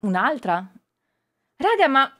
Un'altra? Raga, ma...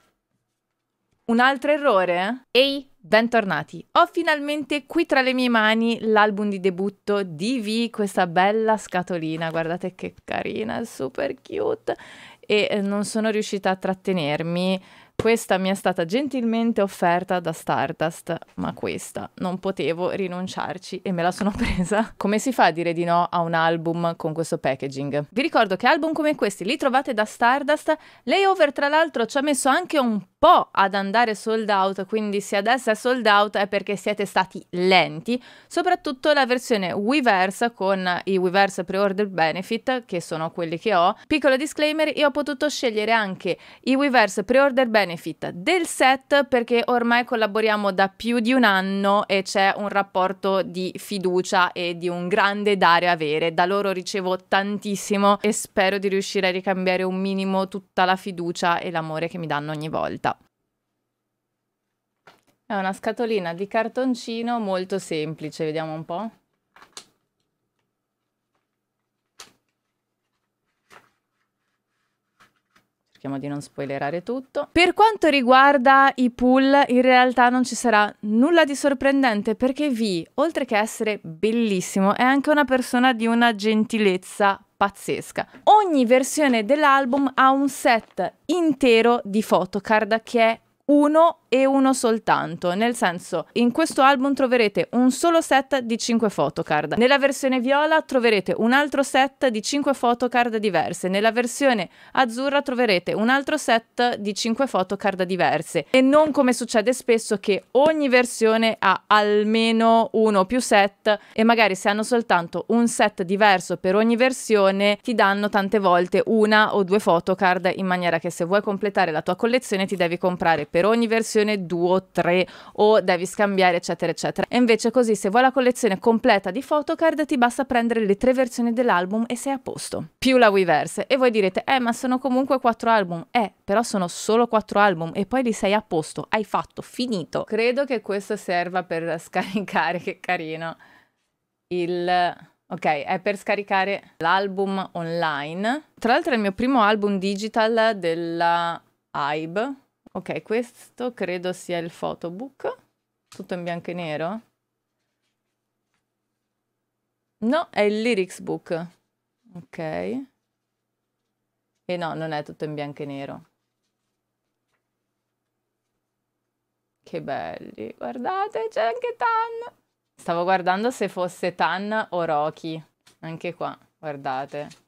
Un altro errore? Ehi, bentornati. Ho finalmente qui tra le mie mani l'album di debutto di V, questa bella scatolina. Guardate che carina, super cute. E eh, non sono riuscita a trattenermi questa mi è stata gentilmente offerta da Stardust, ma questa non potevo rinunciarci e me la sono presa. Come si fa a dire di no a un album con questo packaging? Vi ricordo che album come questi li trovate da Stardust. Layover, tra l'altro, ci ha messo anche un po' ad andare sold out, quindi se adesso è sold out è perché siete stati lenti, soprattutto la versione Weverse con i Weverse Pre-Order Benefit, che sono quelli che ho. Piccolo disclaimer, io ho potuto scegliere anche i Weverse Pre-Order Benefit benefit del set perché ormai collaboriamo da più di un anno e c'è un rapporto di fiducia e di un grande dare avere. Da loro ricevo tantissimo e spero di riuscire a ricambiare un minimo tutta la fiducia e l'amore che mi danno ogni volta. È una scatolina di cartoncino molto semplice, vediamo un po'. cerchiamo di non spoilerare tutto. Per quanto riguarda i pool, in realtà non ci sarà nulla di sorprendente perché Vi, oltre che essere bellissimo, è anche una persona di una gentilezza pazzesca. Ogni versione dell'album ha un set intero di photocard che è uno e uno soltanto, nel senso in questo album troverete un solo set di 5 photocard, nella versione viola troverete un altro set di 5 photocard diverse, nella versione azzurra troverete un altro set di 5 photocard diverse e non come succede spesso che ogni versione ha almeno uno o più set e magari se hanno soltanto un set diverso per ogni versione ti danno tante volte una o due photocard in maniera che se vuoi completare la tua collezione ti devi comprare per ogni versione collezione 2 o 3 o devi scambiare eccetera eccetera. E invece così se vuoi la collezione completa di photocard ti basta prendere le tre versioni dell'album e sei a posto. Più la Weverse e voi direte eh ma sono comunque quattro album, eh però sono solo quattro album e poi li sei a posto, hai fatto, finito. Credo che questo serva per scaricare, che carino, il... Ok, è per scaricare l'album online. Tra l'altro è il mio primo album digital della AIB, Ok, questo credo sia il photobook. Tutto in bianco e nero. No, è il lyrics book. Ok. E no, non è tutto in bianco e nero. Che belli. Guardate, c'è anche Tan. Stavo guardando se fosse Tan o Rocky. Anche qua, guardate.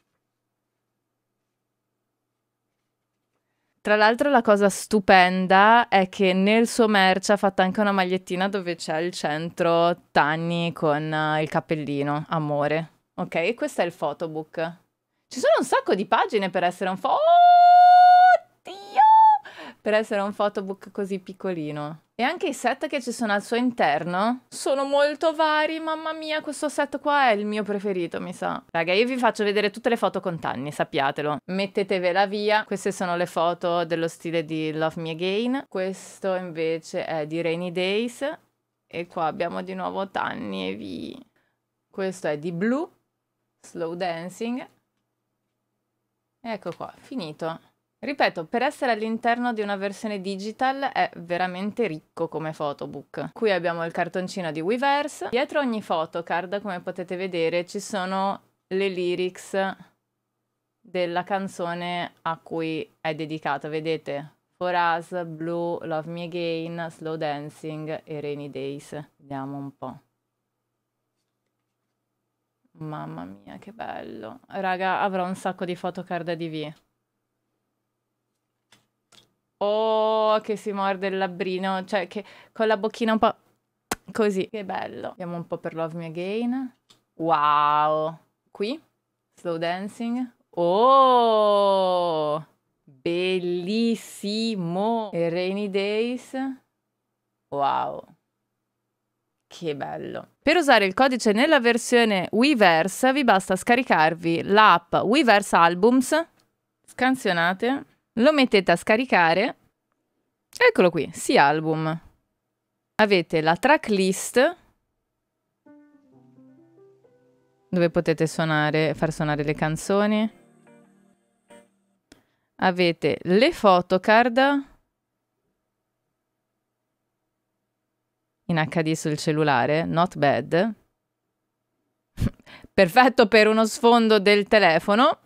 Tra l'altro la cosa stupenda è che nel suo merch ha fatto anche una magliettina dove c'è il centro Tanni con eh, il cappellino, amore. Ok, e questo è il photobook. Ci sono un sacco di pagine per essere un photobook. Oh, Per essere un photobook così piccolino. E anche i set che ci sono al suo interno sono molto vari, mamma mia, questo set qua è il mio preferito, mi sa. Raga, io vi faccio vedere tutte le foto con Tanni, sappiatelo. Mettetevela via, queste sono le foto dello stile di Love Me Again, questo invece è di Rainy Days e qua abbiamo di nuovo Tanni e Vi. Questo è di Blue, Slow Dancing. Ecco qua, finito. Ripeto, per essere all'interno di una versione digital è veramente ricco come photobook. Qui abbiamo il cartoncino di Weverse. Dietro ogni photocard, come potete vedere, ci sono le lyrics della canzone a cui è dedicata. Vedete? For Us, Blue, Love Me Again, Slow Dancing e Rainy Days. Vediamo un po'. Mamma mia, che bello. Raga, avrò un sacco di photocard V. Oh, che si morde il labbrino, cioè che con la bocchina un po' così. Che bello. Andiamo un po' per Love Me Again. Wow. Qui? Slow dancing. Oh! Bellissimo! E Rainy Days. Wow. Che bello. Per usare il codice nella versione Weverse vi basta scaricarvi l'app Weverse Albums, scansionate lo mettete a scaricare. Eccolo qui, si album. Avete la tracklist dove potete suonare, far suonare le canzoni. Avete le photocard in HD sul cellulare, not bad. Perfetto per uno sfondo del telefono.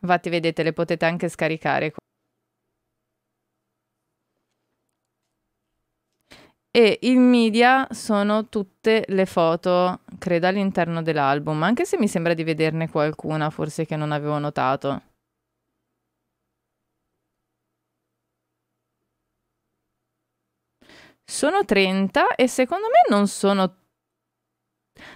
Infatti vedete le potete anche scaricare. E in media sono tutte le foto, credo, all'interno dell'album, anche se mi sembra di vederne qualcuna, forse che non avevo notato. Sono 30 e secondo me non sono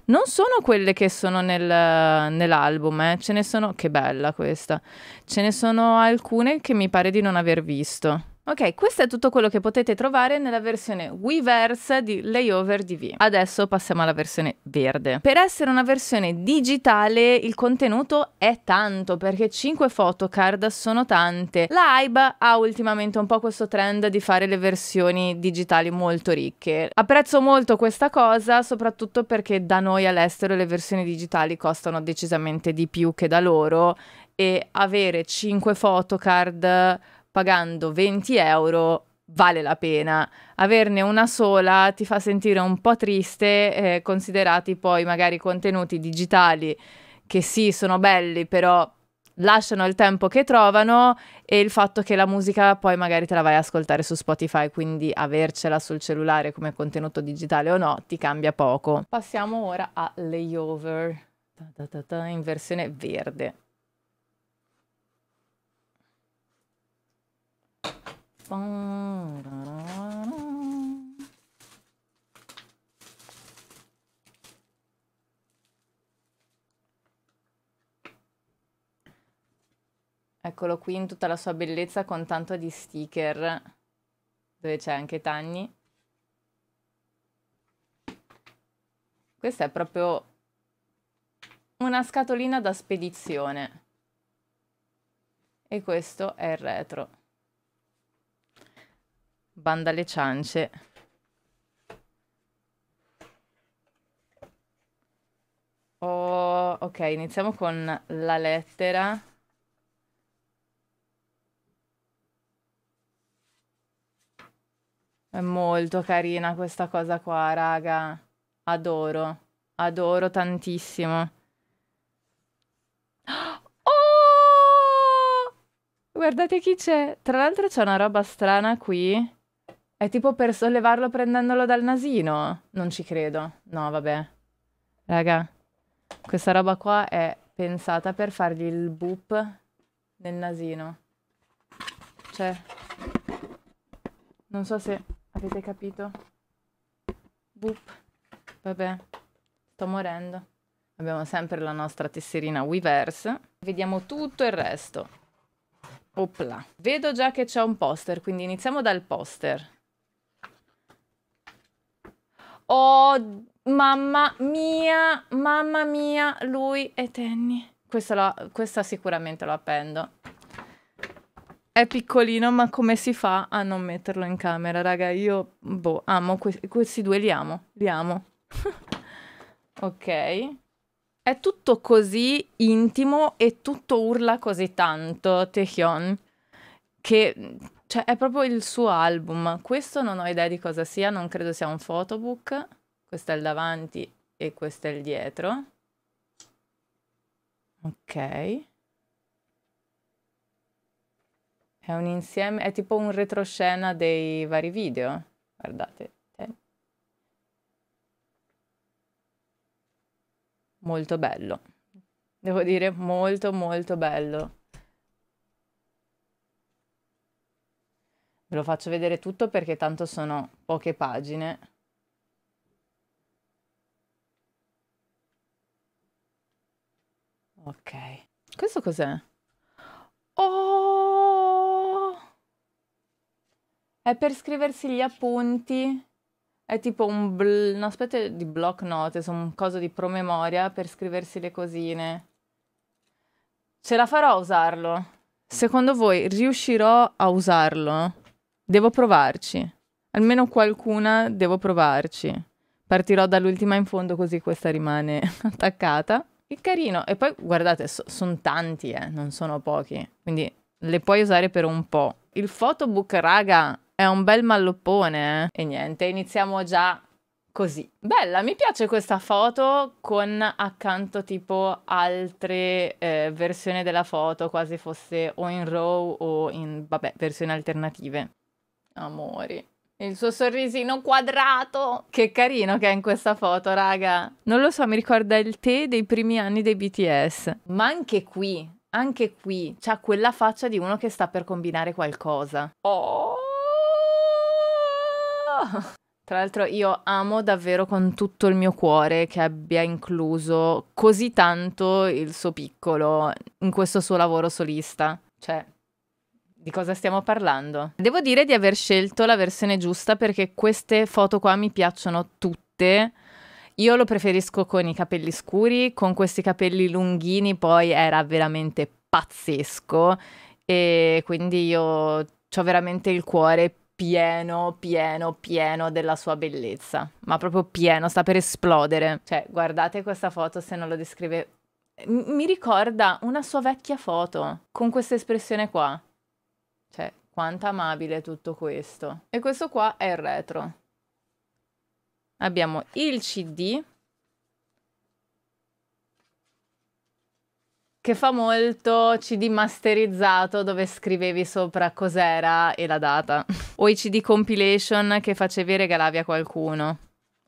non sono quelle che sono nel, nell'album, eh. ce ne sono, che bella questa, ce ne sono alcune che mi pare di non aver visto. Ok, questo è tutto quello che potete trovare nella versione Weverse di Layover DV. Adesso passiamo alla versione verde. Per essere una versione digitale il contenuto è tanto perché 5 photocard sono tante. La AIBA ha ultimamente un po' questo trend di fare le versioni digitali molto ricche. Apprezzo molto questa cosa soprattutto perché da noi all'estero le versioni digitali costano decisamente di più che da loro e avere 5 photocard pagando 20 euro vale la pena. Averne una sola ti fa sentire un po' triste, eh, considerati poi magari contenuti digitali che sì, sono belli, però lasciano il tempo che trovano e il fatto che la musica poi magari te la vai a ascoltare su Spotify, quindi avercela sul cellulare come contenuto digitale o no ti cambia poco. Passiamo ora a layover in versione verde. Eccolo qui in tutta la sua bellezza con tanto di sticker, dove c'è anche Tanni. Questa è proprio una scatolina da spedizione. E questo è il retro. Banda alle ciance. Oh, ok, iniziamo con la lettera. È molto carina questa cosa qua, raga. Adoro. Adoro tantissimo. Oh! Guardate chi c'è. Tra l'altro c'è una roba strana qui è tipo per sollevarlo prendendolo dal nasino? Non ci credo. No, vabbè. Raga, questa roba qua è pensata per fargli il boop nel nasino. Cioè, non so se avete capito. Boop. Vabbè, sto morendo. Abbiamo sempre la nostra tesserina Weverse. Vediamo tutto il resto. Opla. Vedo già che c'è un poster, quindi iniziamo dal poster. Oh, mamma mia, mamma mia, lui e Tenny. Questa, questa sicuramente lo appendo. È piccolino, ma come si fa a non metterlo in camera, raga? Io, boh, amo que questi due, li amo, li amo. ok. È tutto così intimo e tutto urla così tanto, Taehyun, che cioè, è proprio il suo album. Questo non ho idea di cosa sia, non credo sia un photobook. Questo è il davanti e questo è il dietro. Ok. È un insieme, è tipo un retroscena dei vari video. Guardate. Molto bello. Devo dire molto molto bello. Ve lo faccio vedere tutto perché tanto sono poche pagine. Ok. Questo cos'è? Oh! È per scriversi gli appunti. È tipo un bl- una di block notes, un coso di promemoria per scriversi le cosine. Ce la farò a usarlo? Secondo voi riuscirò a usarlo? Devo provarci. Almeno qualcuna devo provarci. Partirò dall'ultima in fondo così questa rimane attaccata. Che carino. E poi guardate, so, sono tanti, eh, non sono pochi. Quindi le puoi usare per un po'. Il photobook, raga, è un bel malloppone. Eh? E niente, iniziamo già così. Bella, mi piace questa foto con accanto tipo altre eh, versioni della foto, quasi fosse o in RAW o in, vabbè, versioni alternative. Amori. Il suo sorrisino quadrato. Che carino che è in questa foto, raga. Non lo so, mi ricorda il tè dei primi anni dei BTS. Ma anche qui, anche qui, c'ha quella faccia di uno che sta per combinare qualcosa. Oh! Tra l'altro io amo davvero con tutto il mio cuore che abbia incluso così tanto il suo piccolo in questo suo lavoro solista. Cioè, di cosa stiamo parlando. Devo dire di aver scelto la versione giusta perché queste foto qua mi piacciono tutte. Io lo preferisco con i capelli scuri, con questi capelli lunghini poi era veramente pazzesco e quindi io ho veramente il cuore pieno, pieno, pieno della sua bellezza, ma proprio pieno, sta per esplodere. Cioè, guardate questa foto se non lo descrive. Mi ricorda una sua vecchia foto con questa espressione qua. Cioè, quanto amabile tutto questo. E questo qua è il retro. Abbiamo il CD, che fa molto CD masterizzato dove scrivevi sopra cos'era e la data. o i CD compilation che facevi e regalavi a qualcuno.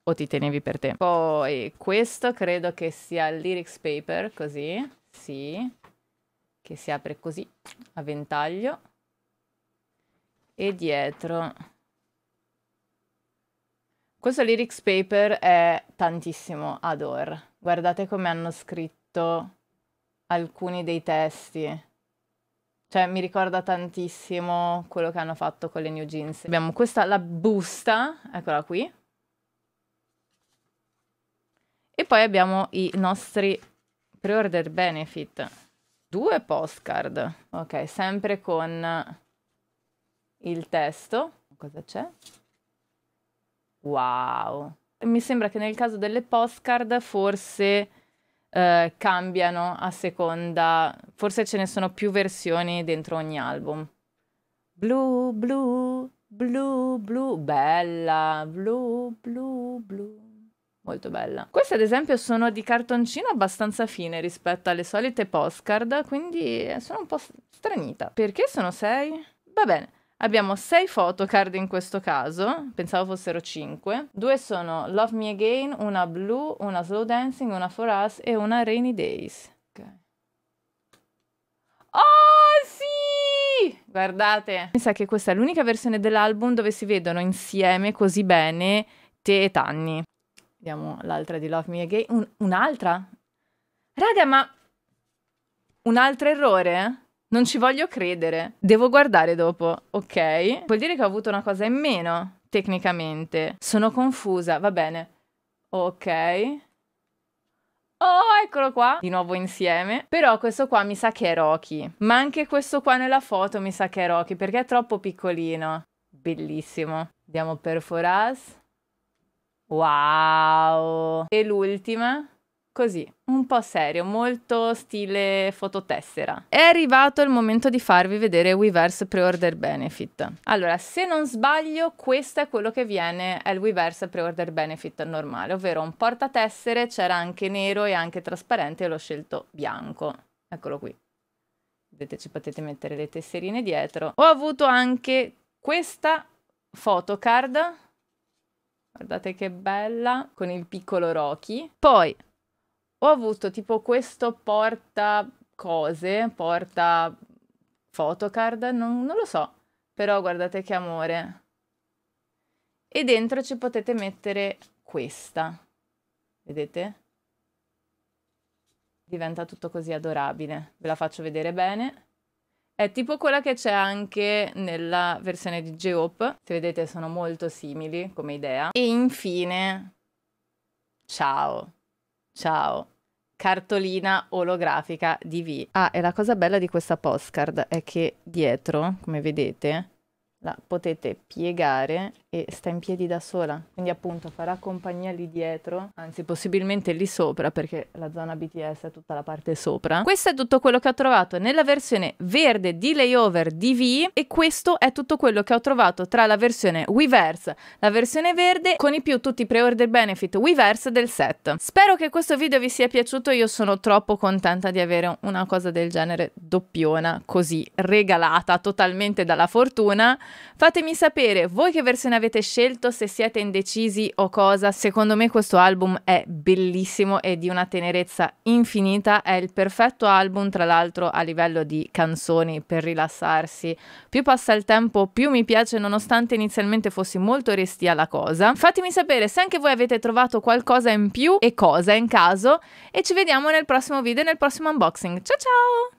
O ti tenevi per te. Poi questo credo che sia il lyrics paper, così. Sì. Che si apre così, a ventaglio e dietro. Questo lyrics paper è tantissimo adore. Guardate come hanno scritto alcuni dei testi. Cioè, mi ricorda tantissimo quello che hanno fatto con le New Jeans. Abbiamo questa, la busta, eccola qui. E poi abbiamo i nostri pre-order benefit. Due postcard. Ok, sempre con il testo. Cosa c'è? Wow. Mi sembra che nel caso delle postcard forse eh, cambiano a seconda, forse ce ne sono più versioni dentro ogni album. Blu, blu, blu, blu, bella, blu, blu, blu molto bella. Queste ad esempio sono di cartoncino abbastanza fine rispetto alle solite postcard, quindi eh, sono un po' stranita. Perché sono sei? Va bene. Abbiamo sei photocard in questo caso, pensavo fossero cinque. Due sono Love Me Again, una Blue, una Slow Dancing, una For Us e una Rainy Days. Okay. Oh sì! Guardate, mi sa che questa è l'unica versione dell'album dove si vedono insieme così bene te e Tanni. Vediamo l'altra di Love Me Again. Un, un'altra? Raga, ma... Un altro errore? Non ci voglio credere. Devo guardare dopo. Ok. Vuol dire che ho avuto una cosa in meno, tecnicamente. Sono confusa. Va bene. Ok. Oh, eccolo qua, di nuovo insieme. Però questo qua mi sa che è Rocky. Ma anche questo qua nella foto mi sa che è Rocky, perché è troppo piccolino. Bellissimo. Andiamo per Foras. Wow. E l'ultima così, un po' serio, molto stile fototessera. È arrivato il momento di farvi vedere Weverse Pre-Order Benefit. Allora, se non sbaglio, questo è quello che viene, è il Weverse Pre-Order Benefit normale, ovvero un portatessere, c'era anche nero e anche trasparente, e l'ho scelto bianco. Eccolo qui. Vedete, ci potete mettere le tesserine dietro. Ho avuto anche questa photocard, guardate che bella, con il piccolo Rocky. Poi ho avuto tipo questo porta cose, porta photocard, non, non lo so, però guardate che amore. E dentro ci potete mettere questa, vedete? Diventa tutto così adorabile, ve la faccio vedere bene. È tipo quella che c'è anche nella versione di Geop, se vedete sono molto simili come idea. E infine, ciao, ciao cartolina olografica di V. Ah, e la cosa bella di questa postcard è che dietro, come vedete, la potete piegare e sta in piedi da sola, quindi appunto farà compagnia lì dietro, anzi possibilmente lì sopra perché la zona BTS è tutta la parte sopra. Questo è tutto quello che ho trovato nella versione verde di layover di V e questo è tutto quello che ho trovato tra la versione Weverse, la versione verde con i più tutti i pre-order benefit Weverse del set. Spero che questo video vi sia piaciuto, io sono troppo contenta di avere una cosa del genere doppiona così regalata totalmente dalla fortuna. Fatemi sapere voi che versione avete avete scelto, se siete indecisi o cosa. Secondo me questo album è bellissimo e di una tenerezza infinita, è il perfetto album tra l'altro a livello di canzoni per rilassarsi. Più passa il tempo, più mi piace nonostante inizialmente fossi molto restia alla cosa. Fatemi sapere se anche voi avete trovato qualcosa in più e cosa in caso e ci vediamo nel prossimo video nel prossimo unboxing. Ciao ciao!